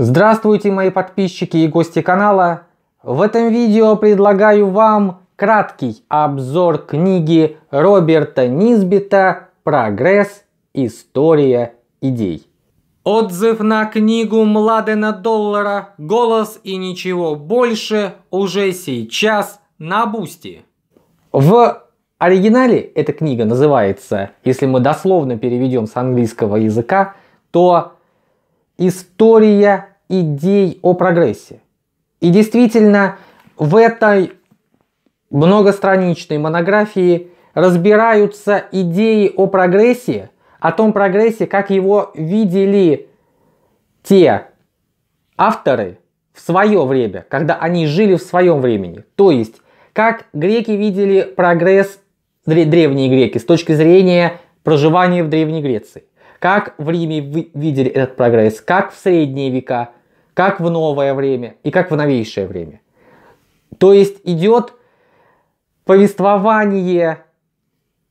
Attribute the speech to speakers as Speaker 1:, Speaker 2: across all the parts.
Speaker 1: Здравствуйте, мои подписчики и гости канала! В этом видео предлагаю вам краткий обзор книги Роберта Низбита «Прогресс. История идей». Отзыв на книгу Младена Доллара «Голос и ничего больше» уже сейчас на Бусти. В оригинале эта книга называется, если мы дословно переведем с английского языка, то история идей о прогрессе. И действительно, в этой многостраничной монографии разбираются идеи о прогрессе, о том прогрессе, как его видели те авторы в свое время, когда они жили в своем времени. То есть, как греки видели прогресс древние греки с точки зрения проживания в Древней Греции как в Риме вы видели этот прогресс, как в средние века, как в новое время и как в новейшее время. То есть идет повествование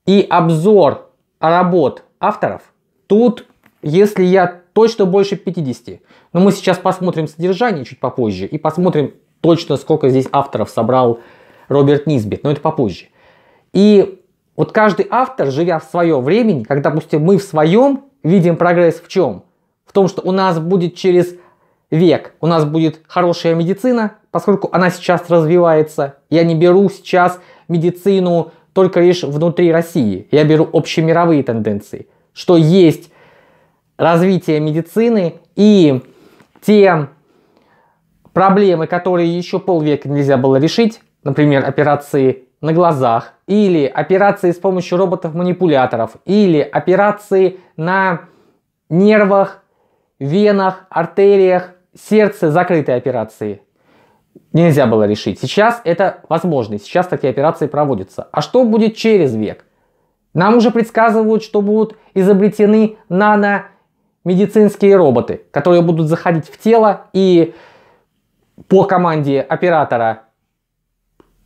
Speaker 1: и обзор работ авторов. Тут, если я точно больше 50, но мы сейчас посмотрим содержание чуть попозже и посмотрим точно, сколько здесь авторов собрал Роберт Низбит, но это попозже. И вот каждый автор, живя в свое время, когда, допустим, мы в своем видим прогресс в чем? В том, что у нас будет через век, у нас будет хорошая медицина, поскольку она сейчас развивается. Я не беру сейчас медицину только лишь внутри России. Я беру общемировые тенденции, что есть развитие медицины и те проблемы, которые еще полвека нельзя было решить, например, операции на глазах, или операции с помощью роботов-манипуляторов, или операции на нервах, венах, артериях, сердце, закрытые операции. Нельзя было решить. Сейчас это возможно, сейчас такие операции проводятся. А что будет через век? Нам уже предсказывают, что будут изобретены нано-медицинские роботы, которые будут заходить в тело и по команде оператора,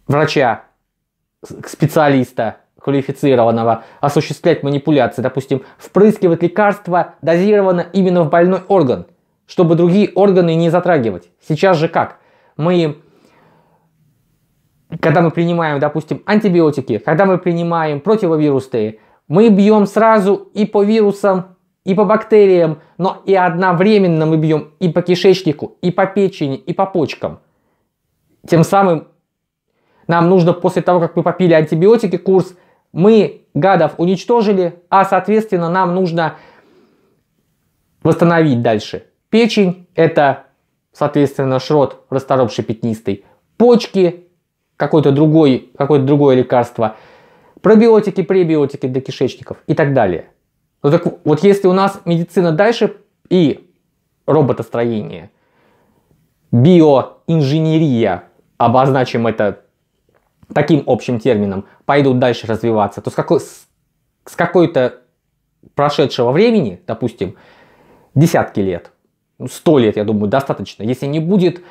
Speaker 1: врача специалиста квалифицированного осуществлять манипуляции, допустим, впрыскивать лекарства дозированно именно в больной орган, чтобы другие органы не затрагивать. Сейчас же как? Мы, когда мы принимаем, допустим, антибиотики, когда мы принимаем противовирусные, мы бьем сразу и по вирусам, и по бактериям, но и одновременно мы бьем и по кишечнику, и по печени, и по почкам. Тем самым нам нужно после того, как мы попили антибиотики курс, мы гадов уничтожили, а соответственно нам нужно восстановить дальше. Печень – это, соответственно, шрот, расторопший пятнистый. Почки – какое-то другое, какое другое лекарство. Пробиотики, пребиотики для кишечников и так далее. Ну так вот если у нас медицина дальше и роботостроение, биоинженерия, обозначим это таким общим термином пойдут дальше развиваться, то с, какой, с, с какой-то прошедшего времени, допустим, десятки лет, ну, сто лет, я думаю, достаточно, если не будет,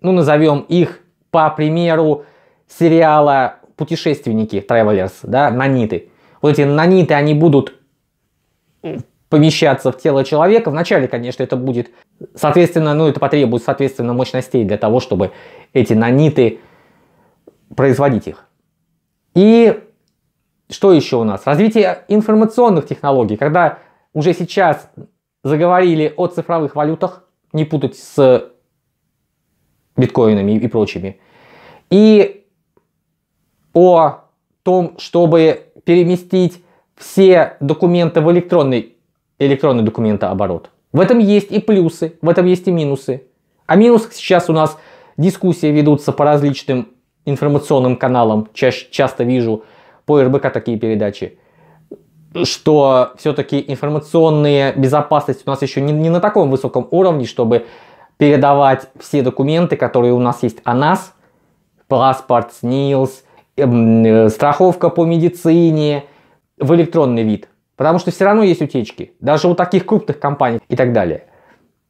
Speaker 1: ну, назовем их по примеру сериала «Путешественники» Travelers, да, наниты. Вот эти наниты, они будут помещаться в тело человека. Вначале, конечно, это будет, соответственно, ну, это потребует, соответственно, мощностей для того, чтобы эти наниты производить их. И что еще у нас? Развитие информационных технологий, когда уже сейчас заговорили о цифровых валютах, не путать с биткоинами и прочими, и о том, чтобы переместить все документы в электронный, электронный документооборот. В этом есть и плюсы, в этом есть и минусы. а минусах сейчас у нас дискуссии ведутся по различным информационным каналам, чаще, часто вижу по РБК такие передачи, что все-таки информационная безопасность у нас еще не, не на таком высоком уровне, чтобы передавать все документы, которые у нас есть о нас, паспорт, СНИЛС, эм, э, страховка по медицине, в электронный вид. Потому что все равно есть утечки, даже у таких крупных компаний и так далее.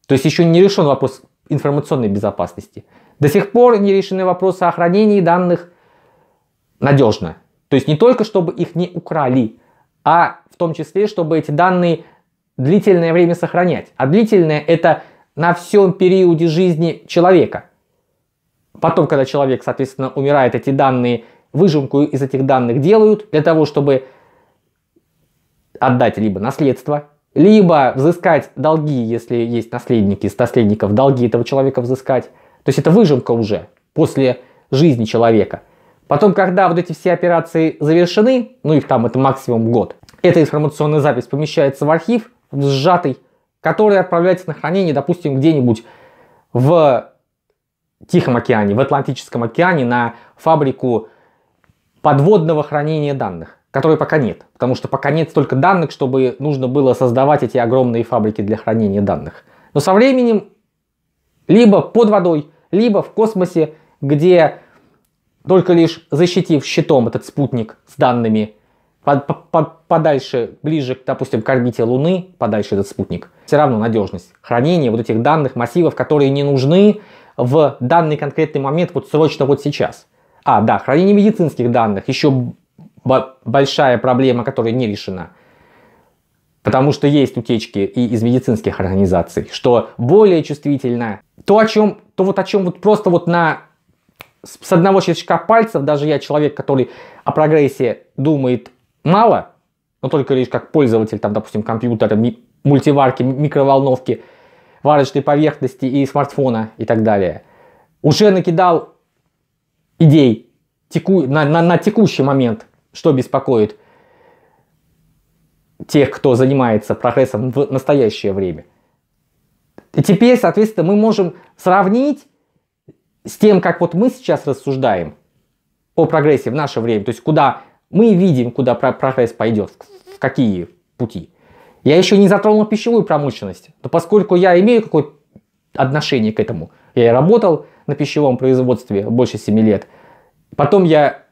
Speaker 1: То есть еще не решен вопрос информационной безопасности. До сих пор не решены вопросы о хранении данных надежно. То есть не только, чтобы их не украли, а в том числе, чтобы эти данные длительное время сохранять. А длительное это на всем периоде жизни человека. Потом, когда человек, соответственно, умирает, эти данные, выжимку из этих данных делают для того, чтобы отдать либо наследство, либо взыскать долги, если есть наследники, из наследников долги этого человека взыскать, то есть это выжимка уже после жизни человека. Потом, когда вот эти все операции завершены, ну их там это максимум год, эта информационная запись помещается в архив, в сжатый, который отправляется на хранение, допустим, где-нибудь в Тихом океане, в Атлантическом океане на фабрику подводного хранения данных, которой пока нет. Потому что пока нет столько данных, чтобы нужно было создавать эти огромные фабрики для хранения данных. Но со временем либо под водой, либо в космосе, где только лишь защитив щитом этот спутник с данными под, под, подальше, ближе, допустим, к орбите Луны, подальше этот спутник, все равно надежность хранения вот этих данных массивов, которые не нужны в данный конкретный момент, вот срочно, вот сейчас. А, да, хранение медицинских данных, еще большая проблема, которая не решена. Потому что есть утечки и из медицинских организаций, что более чувствительно то, о чем, то вот о чем вот просто вот на с одного щелчка пальцев, даже я человек, который о прогрессе думает мало, но только лишь как пользователь, там, допустим, компьютера, ми мультиварки, микроволновки, варочной поверхности и смартфона и так далее, уже накидал идей теку, на, на, на текущий момент, что беспокоит тех, кто занимается прогрессом в настоящее время – и теперь, соответственно, мы можем сравнить с тем, как вот мы сейчас рассуждаем о прогрессе в наше время, то есть куда мы видим, куда прогресс пойдет, в какие пути. Я еще не затронул пищевую промышленность, но поскольку я имею какое-то отношение к этому, я работал на пищевом производстве больше 7 лет, потом я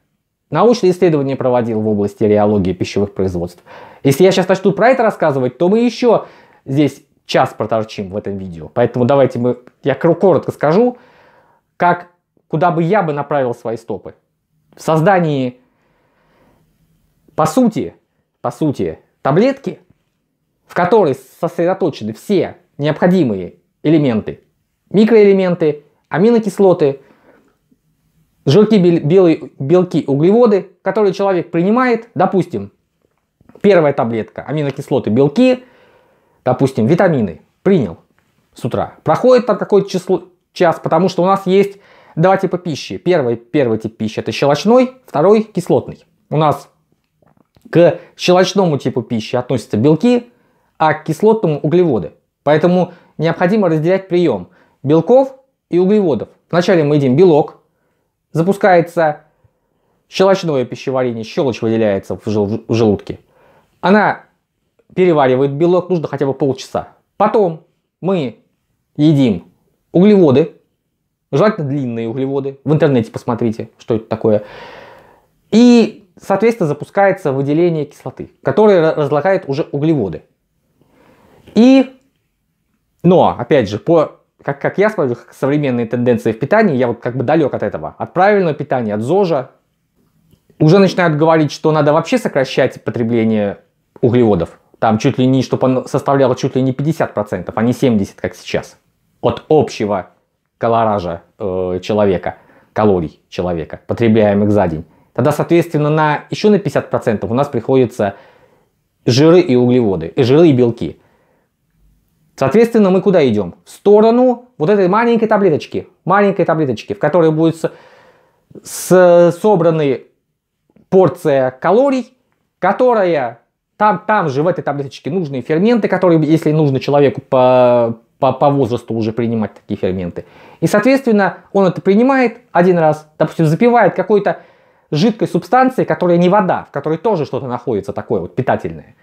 Speaker 1: научные исследования проводил в области реологии пищевых производств. Если я сейчас начну про это рассказывать, то мы еще здесь час проторчим в этом видео. Поэтому давайте мы, я коротко скажу, как, куда бы я бы направил свои стопы. В создании, по сути, по сути, таблетки, в которой сосредоточены все необходимые элементы, микроэлементы, аминокислоты, жирки, белые, белки, углеводы, которые человек принимает, допустим, первая таблетка, аминокислоты, белки, допустим, витамины, принял с утра. Проходит там какое-то число, час, потому что у нас есть два типа пищи. Первый, первый тип пищи это щелочной, второй кислотный. У нас к щелочному типу пищи относятся белки, а к кислотному углеводы. Поэтому необходимо разделять прием белков и углеводов. Вначале мы едим белок, запускается щелочное пищеварение, щелочь выделяется в, в желудке. Она переваривает белок, нужно хотя бы полчаса. Потом мы едим углеводы, желательно длинные углеводы. В интернете посмотрите, что это такое. И, соответственно, запускается выделение кислоты, которая разлагает уже углеводы. И, но, опять же, по как, как я смотрю, как современные тенденции в питании, я вот как бы далек от этого. От правильного питания, от ЗОЖа. Уже начинают говорить, что надо вообще сокращать потребление углеводов там чуть ли не, чтобы он составлял чуть ли не 50%, а не 70%, как сейчас, от общего колоража э, человека, калорий человека, потребляемых за день. Тогда, соответственно, на, еще на 50% у нас приходится жиры и углеводы, и жиры и белки. Соответственно, мы куда идем? В сторону вот этой маленькой таблеточки, маленькой таблеточки, в которой будет с, с, собраны порция калорий, которая там, там же в этой таблеточке нужные ферменты, которые, если нужно человеку по, по, по возрасту уже принимать такие ферменты. И, соответственно, он это принимает один раз, допустим, запивает какой-то жидкой субстанцией, которая не вода, в которой тоже что-то находится такое вот питательное.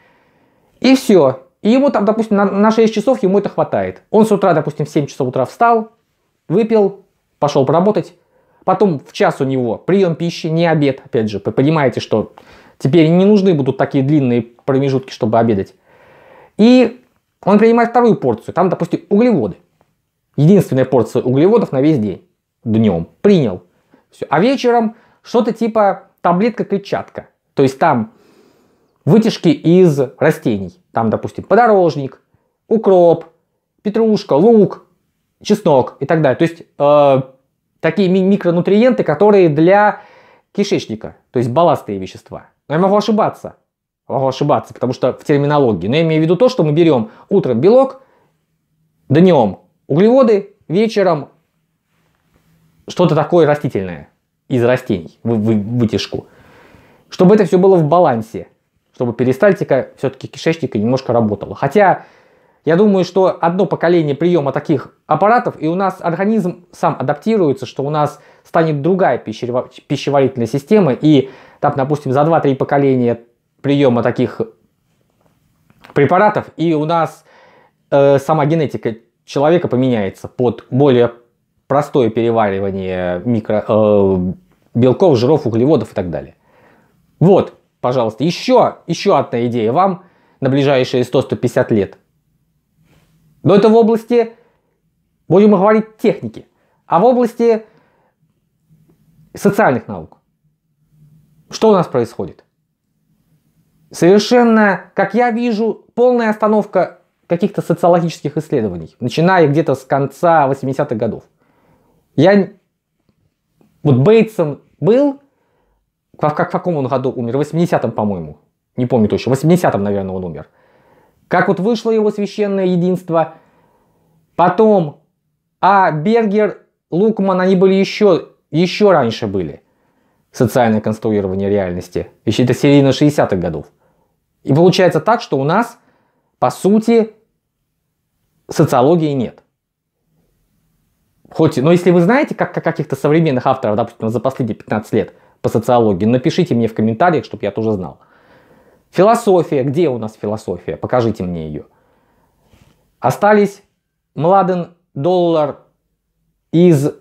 Speaker 1: И все. И ему там, допустим, на, на 6 часов ему это хватает. Он с утра, допустим, в 7 часов утра встал, выпил, пошел поработать. Потом в час у него прием пищи, не обед, опять же. понимаете, что Теперь не нужны будут такие длинные промежутки, чтобы обедать. И он принимает вторую порцию. Там, допустим, углеводы. Единственная порция углеводов на весь день. Днем. Принял. Все. А вечером что-то типа таблетка-клетчатка. То есть там вытяжки из растений. Там, допустим, подорожник, укроп, петрушка, лук, чеснок и так далее. То есть э, такие ми микронутриенты, которые для кишечника, то есть балластные вещества я могу ошибаться. Могу ошибаться, потому что в терминологии. Но я имею в виду то, что мы берем утром белок, днем углеводы, вечером что-то такое растительное из растений, вы, вы, вытяжку. Чтобы это все было в балансе, чтобы перистальтика все-таки кишечника немножко работала. Хотя я думаю, что одно поколение приема таких аппаратов, и у нас организм сам адаптируется, что у нас станет другая пищеварительная система, и там, допустим, за 2-3 поколения приема таких препаратов, и у нас э, сама генетика человека поменяется под более простое переваривание микро, э, белков, жиров, углеводов и так далее. Вот, пожалуйста, еще, еще одна идея вам на ближайшие 100-150 лет. Но это в области, будем говорить, техники, а в области социальных наук. Что у нас происходит? Совершенно, как я вижу, полная остановка каких-то социологических исследований, начиная где-то с конца 80-х годов. Я вот Бейтсом был, как, как в каком он году умер? В 80-м, по-моему. Не помню точно. В 80-м, наверное, он умер. Как вот вышло его священное единство. Потом, а Бергер, Лукман, они были еще, еще раньше были социальное конструирование реальности, еще это середина 60-х годов. И получается так, что у нас, по сути, социологии нет. Хоть, но если вы знаете как, как каких-то современных авторов, допустим, за последние 15 лет по социологии, напишите мне в комментариях, чтобы я тоже знал. Философия. Где у нас философия? Покажите мне ее. Остались Младен, Доллар из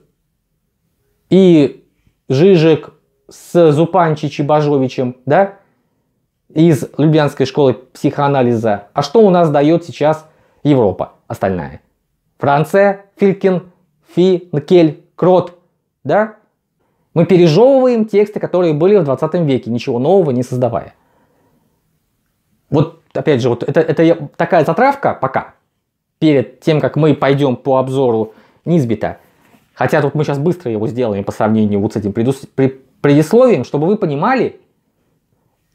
Speaker 1: и Жижик, с Зупанчич и Бажовичем, да, из Любянской школы психоанализа. А что у нас дает сейчас Европа остальная? Франция, Филькин, Финкель, Крот, да? Мы пережевываем тексты, которые были в 20 веке, ничего нового не создавая. Вот, опять же, вот это, это такая затравка пока, перед тем, как мы пойдем по обзору Низбита. Хотя тут мы сейчас быстро его сделаем по сравнению вот с этим предыдущим предисловием, чтобы вы понимали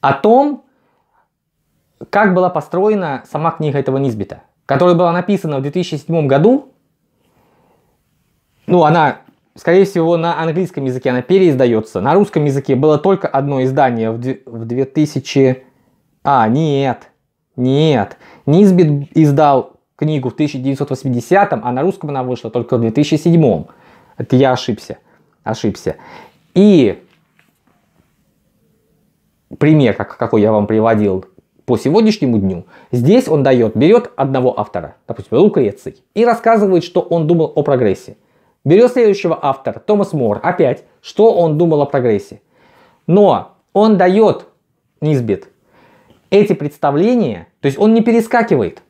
Speaker 1: о том, как была построена сама книга этого Низбита, которая была написана в 2007 году. Ну, она, скорее всего, на английском языке, она переиздается. На русском языке было только одно издание в 2000... А, нет, нет. Низбит издал книгу в 1980, а на русском она вышла только в 2007. Это я ошибся. Ошибся. И пример, как какой я вам приводил по сегодняшнему дню, здесь он дает, берет одного автора, допустим, Лукреций, и рассказывает, что он думал о прогрессе. Берет следующего автора, Томас Мор, опять, что он думал о прогрессе. Но он дает, Низбит, эти представления, то есть он не перескакивает.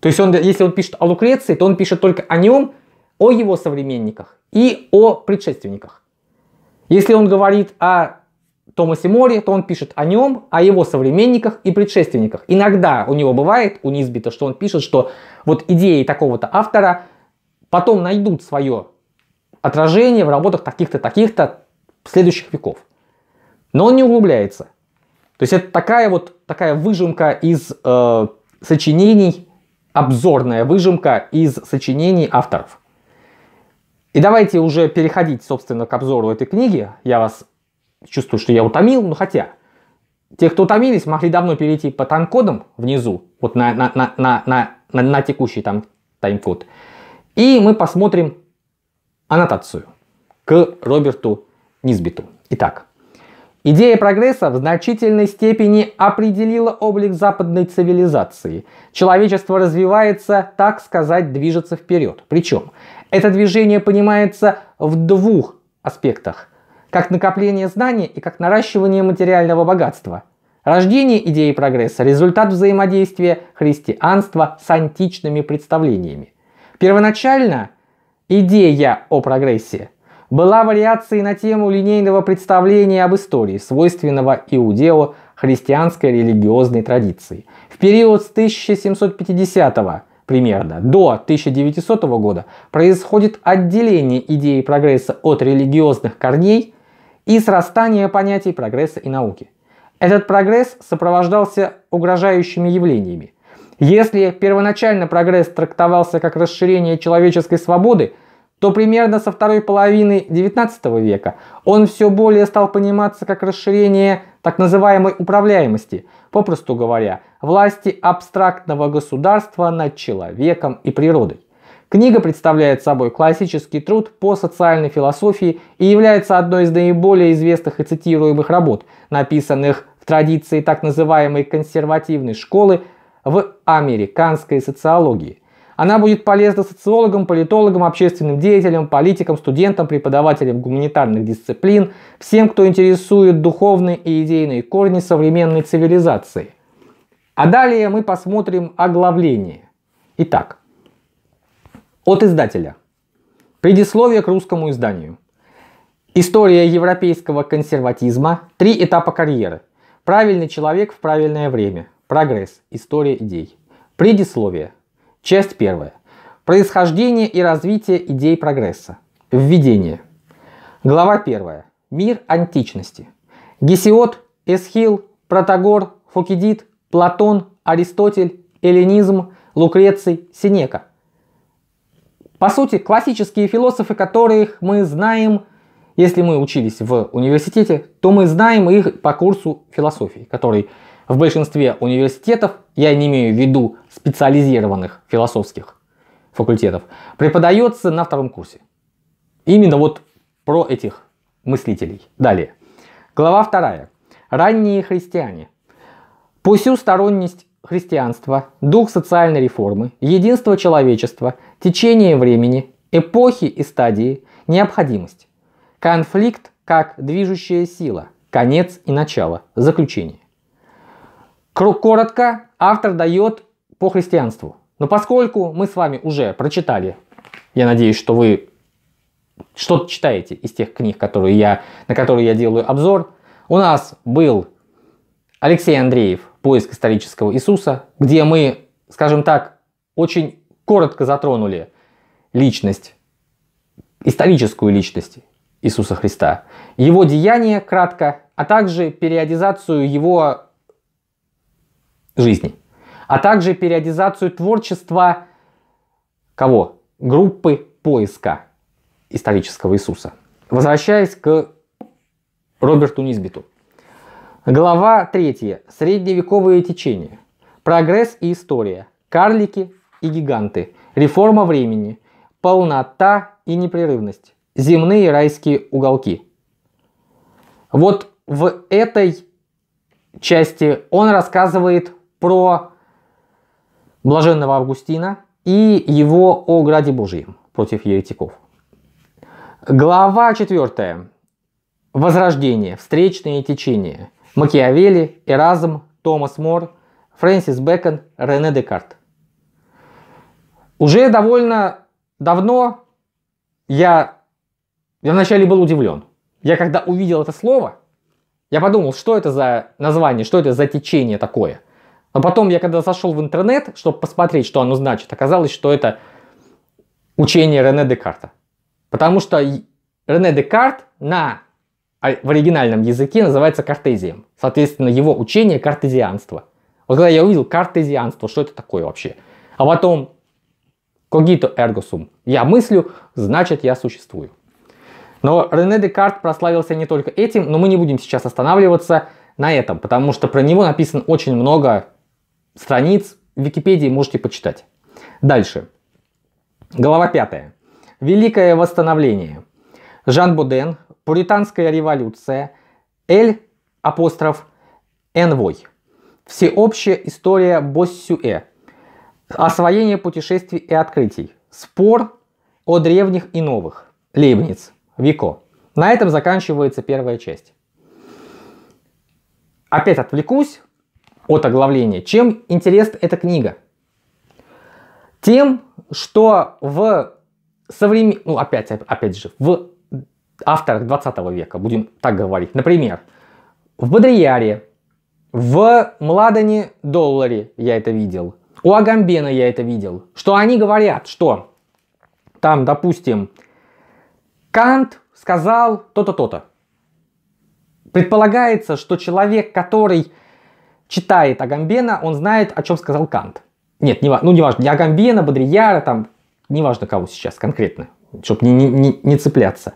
Speaker 1: То есть он, если он пишет о Лукреции, то он пишет только о нем, о его современниках и о предшественниках. Если он говорит о Томасе Мори, то он пишет о нем, о его современниках и предшественниках. Иногда у него бывает, у Низбита, что он пишет, что вот идеи такого-то автора потом найдут свое отражение в работах таких-то, таких-то следующих веков. Но он не углубляется. То есть это такая вот такая выжимка из э, сочинений, обзорная выжимка из сочинений авторов. И давайте уже переходить, собственно, к обзору этой книги. Я вас чувствую, что я утомил, но ну, хотя те, кто утомились, могли давно перейти по тайм-кодам внизу, вот на, на, на, на, на, на, текущий там тайм-код. И мы посмотрим аннотацию к Роберту Низбиту. Итак, идея прогресса в значительной степени определила облик западной цивилизации. Человечество развивается, так сказать, движется вперед. Причем это движение понимается в двух аспектах – как накопление знаний и как наращивание материального богатства. Рождение идеи прогресса – результат взаимодействия христианства с античными представлениями. Первоначально идея о прогрессе была вариацией на тему линейного представления об истории, свойственного иудео-христианской религиозной традиции. В период с 1750 примерно до 1900 года происходит отделение идеи прогресса от религиозных корней и срастание понятий прогресса и науки. Этот прогресс сопровождался угрожающими явлениями. Если первоначально прогресс трактовался как расширение человеческой свободы, то примерно со второй половины XIX века он все более стал пониматься как расширение так называемой управляемости, попросту говоря, власти абстрактного государства над человеком и природой. Книга представляет собой классический труд по социальной философии и является одной из наиболее известных и цитируемых работ, написанных в традиции так называемой консервативной школы в американской социологии. Она будет полезна социологам, политологам, общественным деятелям, политикам, студентам, преподавателям гуманитарных дисциплин, всем, кто интересует духовные и идейные корни современной цивилизации. А далее мы посмотрим оглавление. Итак, от издателя. Предисловие к русскому изданию. История европейского консерватизма. Три этапа карьеры. Правильный человек в правильное время. Прогресс. История идей. Предисловие. Часть первая. Происхождение и развитие идей прогресса. Введение. Глава первая. Мир античности. Гесиод, Эсхил, Протагор, Фокидид, Платон, Аристотель, Эллинизм, Лукреций, Синека – по сути, классические философы, которых мы знаем, если мы учились в университете, то мы знаем их по курсу философии, который в большинстве университетов, я не имею в виду специализированных философских факультетов, преподается на втором курсе. Именно вот про этих мыслителей. Далее. Глава вторая. Ранние христиане. Посю сторонность христианство, дух социальной реформы, единство человечества, течение времени, эпохи и стадии, необходимость, конфликт как движущая сила, конец и начало, заключение. Коротко автор дает по христианству. Но поскольку мы с вами уже прочитали, я надеюсь, что вы что-то читаете из тех книг, которые я, на которые я делаю обзор, у нас был Алексей Андреев поиск исторического Иисуса, где мы, скажем так, очень коротко затронули личность, историческую личность Иисуса Христа, его деяния кратко, а также периодизацию его жизни, а также периодизацию творчества кого? Группы поиска исторического Иисуса. Возвращаясь к Роберту Низбиту. Глава 3. Средневековые течения. Прогресс и история. Карлики и гиганты. Реформа времени. Полнота и непрерывность. Земные райские уголки. Вот в этой части он рассказывает про блаженного Августина и его о граде Божьем против еретиков. Глава 4. Возрождение, встречные течения – Макиавелли, Эразм, Томас Мор, Фрэнсис Бэкон, Рене Декарт. Уже довольно давно я, я вначале был удивлен. Я когда увидел это слово, я подумал, что это за название, что это за течение такое. Но потом я когда зашел в интернет, чтобы посмотреть, что оно значит, оказалось, что это учение Рене Декарта. Потому что Рене Декарт на, в оригинальном языке называется картезием соответственно, его учение картезианство. Вот когда я увидел картезианство, что это такое вообще? А потом, когито ergo sum, я мыслю, значит я существую. Но Рене Декарт прославился не только этим, но мы не будем сейчас останавливаться на этом, потому что про него написано очень много страниц, в Википедии можете почитать. Дальше. Глава пятая. Великое восстановление. Жан Буден, Пуританская революция, Эль апостроф Энвой. Всеобщая история Боссюэ. Освоение путешествий и открытий. Спор о древних и новых. Лейбниц. Вико. На этом заканчивается первая часть. Опять отвлекусь от оглавления. Чем интересна эта книга? Тем, что в современ... ну опять, опять же, в авторах 20 века, будем так говорить, например, в Бодрияре, в Младане Долларе я это видел. У Агамбена я это видел. Что они говорят, что там, допустим, Кант сказал то-то, то-то. Предполагается, что человек, который читает Агамбена, он знает, о чем сказал Кант. Нет, не, ну неважно, не Агамбена, Бодрияра, там, неважно кого сейчас конкретно, чтобы не, не, не, не цепляться.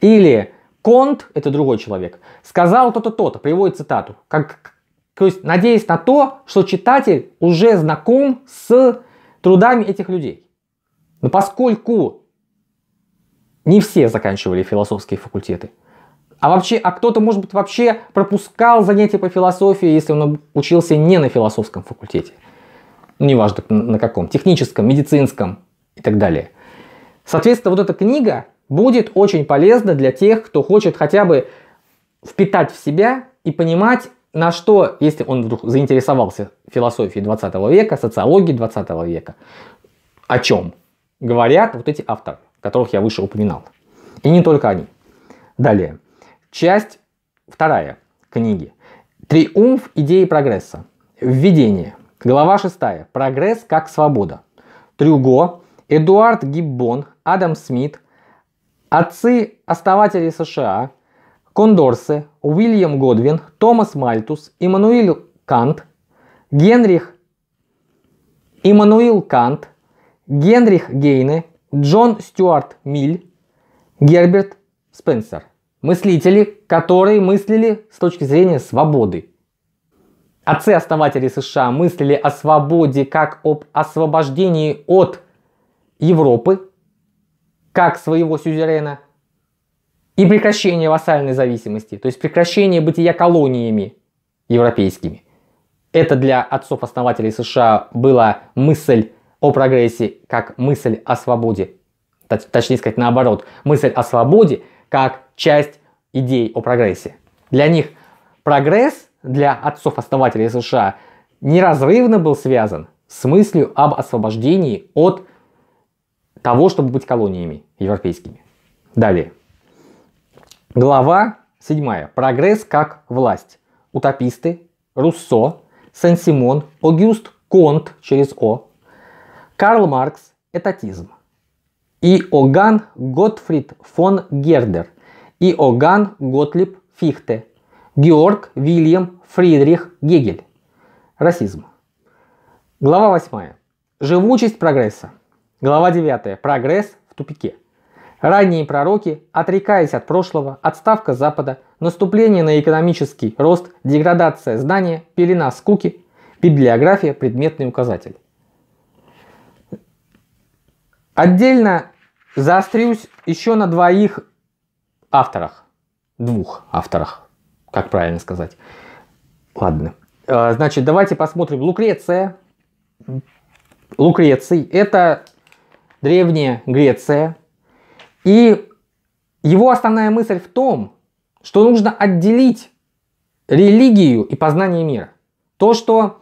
Speaker 1: Или Конт, это другой человек, сказал то-то, то-то, приводит цитату. Как, то есть, надеясь на то, что читатель уже знаком с трудами этих людей. Но поскольку не все заканчивали философские факультеты, а вообще, а кто-то, может быть, вообще пропускал занятия по философии, если он учился не на философском факультете. Ну, неважно на каком, техническом, медицинском и так далее. Соответственно, вот эта книга будет очень полезно для тех, кто хочет хотя бы впитать в себя и понимать, на что, если он вдруг заинтересовался философией 20 века, социологией 20 века, о чем говорят вот эти авторы, которых я выше упоминал. И не только они. Далее. Часть вторая книги. Триумф идеи прогресса. Введение. Глава шестая Прогресс как свобода. Трюго, Эдуард Гиббон, Адам Смит, Отцы-основатели США Кондорсе, Уильям Годвин, Томас Мальтус, Иммануил Кант, Генрих Иммануил Кант, Генрих Гейне, Джон Стюарт Миль, Герберт Спенсер. Мыслители, которые мыслили с точки зрения свободы. Отцы-основатели США мыслили о свободе как об освобождении от Европы, как своего сюзерена, и прекращение вассальной зависимости, то есть прекращение бытия колониями европейскими. Это для отцов-основателей США была мысль о прогрессе как мысль о свободе. Точнее сказать, наоборот, мысль о свободе как часть идей о прогрессе. Для них прогресс для отцов-основателей США неразрывно был связан с мыслью об освобождении от того, чтобы быть колониями европейскими. Далее. Глава 7. Прогресс как власть. Утописты, Руссо, Сен-Симон, Огюст Конт через О, Карл Маркс, этатизм, и Оган Готфрид фон Гердер, и Оган Готлиб Фихте, Георг Вильям Фридрих Гегель, расизм. Глава 8. Живучесть прогресса. Глава 9. Прогресс в тупике. Ранние пророки, отрекаясь от прошлого, отставка Запада, наступление на экономический рост, деградация здания, пелена скуки, библиография, предметный указатель. Отдельно заострюсь еще на двоих авторах. Двух авторах, как правильно сказать. Ладно. Э, значит, давайте посмотрим. Лукреция. Лукреций – это Древняя Греция. И его основная мысль в том, что нужно отделить религию и познание мира. То, что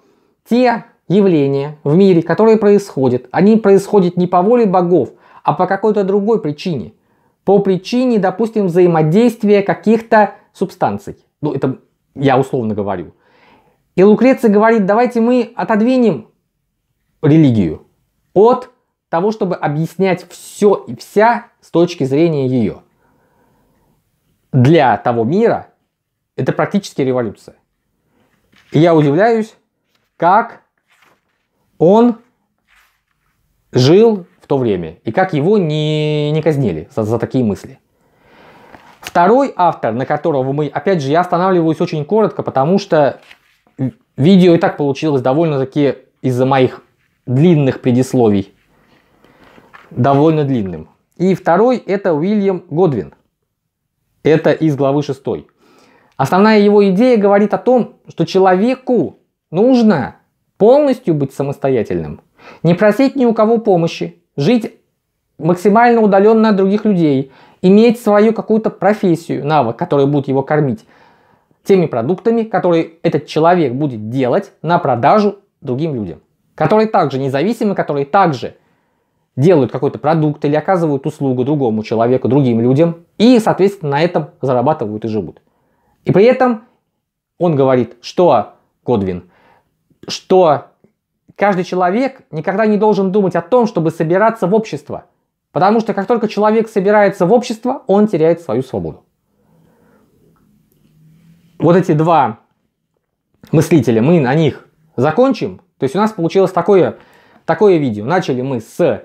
Speaker 1: те явления в мире, которые происходят, они происходят не по воле богов, а по какой-то другой причине. По причине, допустим, взаимодействия каких-то субстанций. Ну, это я условно говорю. И Лукреция говорит, давайте мы отодвинем религию от того, чтобы объяснять все и вся с точки зрения ее. Для того мира это практически революция. И я удивляюсь, как он жил в то время и как его не, не казнили за, за такие мысли. Второй автор, на которого мы, опять же, я останавливаюсь очень коротко, потому что видео и так получилось довольно-таки из-за моих длинных предисловий довольно длинным. И второй это Уильям Годвин. Это из главы 6. Основная его идея говорит о том, что человеку нужно полностью быть самостоятельным, не просить ни у кого помощи, жить максимально удаленно от других людей, иметь свою какую-то профессию, навык, который будет его кормить теми продуктами, которые этот человек будет делать на продажу другим людям, которые также независимы, которые также делают какой-то продукт или оказывают услугу другому человеку, другим людям, и, соответственно, на этом зарабатывают и живут. И при этом он говорит, что, Годвин, что каждый человек никогда не должен думать о том, чтобы собираться в общество. Потому что как только человек собирается в общество, он теряет свою свободу. Вот эти два мыслителя, мы на них закончим. То есть у нас получилось такое, такое видео. Начали мы с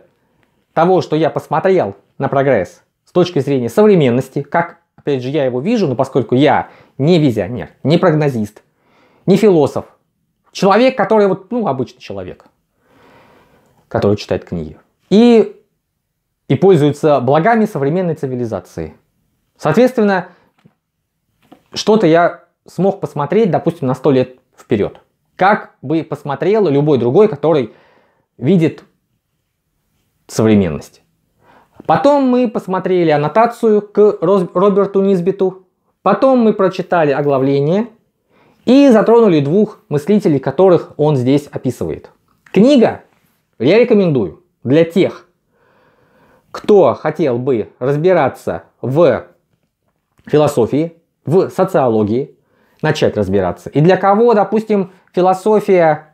Speaker 1: того, что я посмотрел на прогресс с точки зрения современности, как, опять же, я его вижу, но поскольку я не визионер, не прогнозист, не философ, человек, который вот, ну, обычный человек, который читает книги и, и пользуется благами современной цивилизации. Соответственно, что-то я смог посмотреть, допустим, на сто лет вперед. Как бы посмотрел любой другой, который видит современности. Потом мы посмотрели аннотацию к Роберту Низбиту, потом мы прочитали оглавление и затронули двух мыслителей, которых он здесь описывает. Книга я рекомендую для тех, кто хотел бы разбираться в философии, в социологии, начать разбираться. И для кого, допустим, философия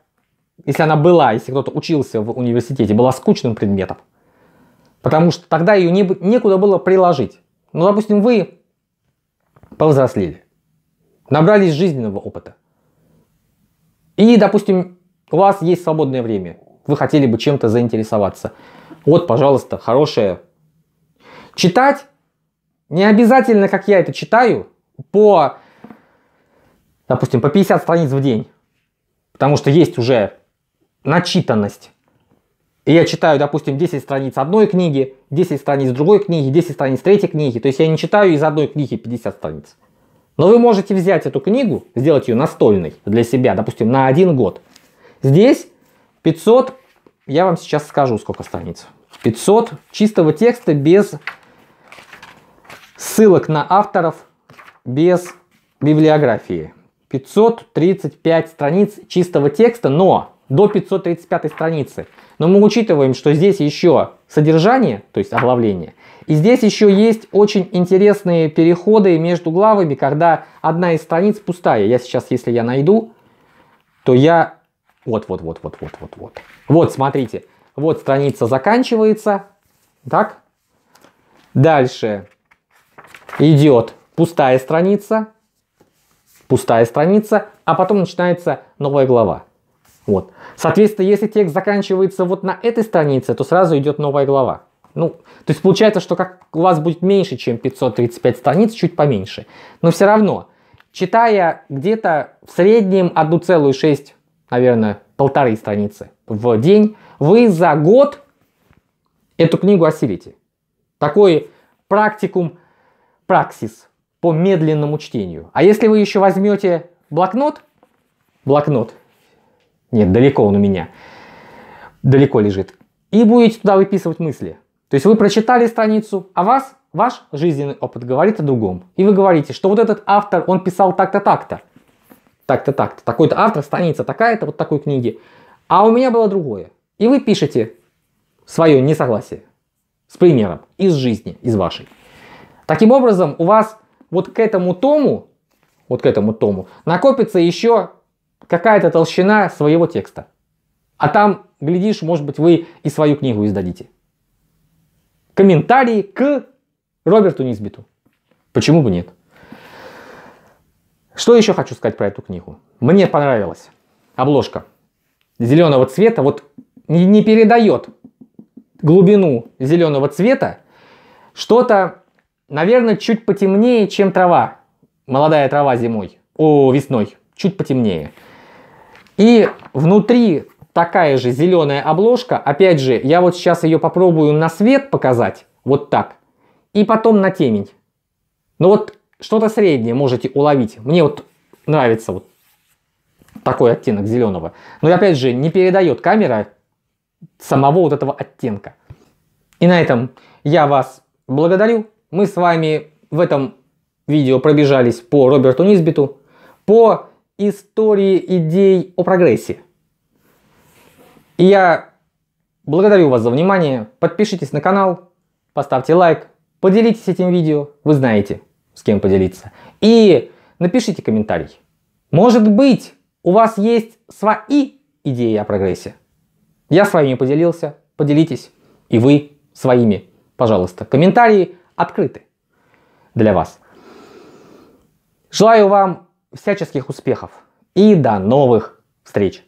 Speaker 1: если она была, если кто-то учился в университете, была скучным предметом, потому что тогда ее не, некуда было приложить. Ну, допустим, вы повзрослели, набрались жизненного опыта, и, допустим, у вас есть свободное время, вы хотели бы чем-то заинтересоваться. Вот, пожалуйста, хорошее. Читать не обязательно, как я это читаю, по, допустим, по 50 страниц в день. Потому что есть уже начитанность. я читаю, допустим, 10 страниц одной книги, 10 страниц другой книги, 10 страниц третьей книги. То есть я не читаю из одной книги 50 страниц. Но вы можете взять эту книгу, сделать ее настольной для себя, допустим, на один год. Здесь 500, я вам сейчас скажу, сколько страниц. 500 чистого текста без ссылок на авторов, без библиографии. 535 страниц чистого текста, но до 535 страницы. Но мы учитываем, что здесь еще содержание, то есть оглавление, и здесь еще есть очень интересные переходы между главами, когда одна из страниц пустая. Я сейчас, если я найду, то я... Вот, вот, вот, вот, вот, вот, вот. Вот, смотрите. Вот страница заканчивается. Так? Дальше идет пустая страница. Пустая страница. А потом начинается новая глава. Вот. Соответственно, если текст заканчивается вот на этой странице, то сразу идет новая глава. Ну, то есть получается, что как у вас будет меньше, чем 535 страниц, чуть поменьше. Но все равно, читая где-то в среднем 1,6, наверное, полторы страницы в день, вы за год эту книгу осилите. Такой практикум, праксис по медленному чтению. А если вы еще возьмете блокнот, блокнот – нет, далеко он у меня. Далеко лежит. И будете туда выписывать мысли. То есть вы прочитали страницу, а вас, ваш жизненный опыт говорит о другом. И вы говорите, что вот этот автор, он писал так-то, так-то. Так-то, так-то. Такой-то автор, страница такая-то, вот такой книги. А у меня было другое. И вы пишете свое несогласие с примером из жизни, из вашей. Таким образом, у вас вот к этому тому, вот к этому тому, накопится еще какая-то толщина своего текста. А там, глядишь, может быть, вы и свою книгу издадите. Комментарии к Роберту Низбиту. Почему бы нет? Что еще хочу сказать про эту книгу? Мне понравилась обложка зеленого цвета. Вот не, не передает глубину зеленого цвета. Что-то, наверное, чуть потемнее, чем трава. Молодая трава зимой. О, весной. Чуть потемнее. И внутри такая же зеленая обложка. Опять же, я вот сейчас ее попробую на свет показать. Вот так. И потом на темень. Ну вот что-то среднее можете уловить. Мне вот нравится вот такой оттенок зеленого. Но опять же, не передает камера самого вот этого оттенка. И на этом я вас благодарю. Мы с вами в этом видео пробежались по Роберту Низбиту, по истории идей о прогрессе. И я благодарю вас за внимание. Подпишитесь на канал, поставьте лайк, поделитесь этим видео. Вы знаете, с кем поделиться. И напишите комментарий. Может быть, у вас есть свои идеи о прогрессе. Я с вами поделился, поделитесь. И вы своими, пожалуйста. Комментарии открыты для вас. Желаю вам всяческих успехов и до новых встреч!